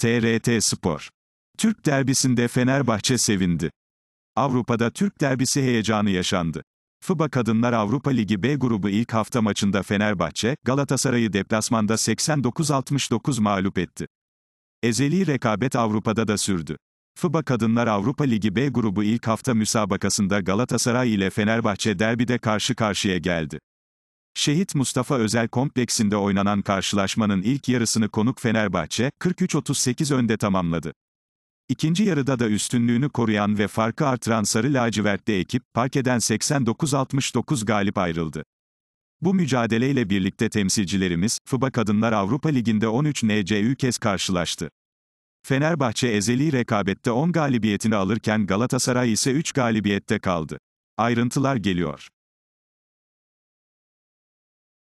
TRT Spor. Türk derbisinde Fenerbahçe sevindi. Avrupa'da Türk derbisi heyecanı yaşandı. FIBA Kadınlar Avrupa Ligi B grubu ilk hafta maçında Fenerbahçe, Galatasaray'ı deplasmanda 89-69 mağlup etti. Ezeli rekabet Avrupa'da da sürdü. FIBA Kadınlar Avrupa Ligi B grubu ilk hafta müsabakasında Galatasaray ile Fenerbahçe derbide karşı karşıya geldi. Şehit Mustafa Özel Kompleksinde oynanan karşılaşmanın ilk yarısını konuk Fenerbahçe, 43-38 önde tamamladı. İkinci yarıda da üstünlüğünü koruyan ve farkı artıran Sarı Lacivertli ekip, parkeden 89-69 galip ayrıldı. Bu mücadeleyle birlikte temsilcilerimiz, FIBA Kadınlar Avrupa Ligi'nde 13 NCÜ kez karşılaştı. Fenerbahçe ezeli rekabette 10 galibiyetini alırken Galatasaray ise 3 galibiyette kaldı. Ayrıntılar geliyor.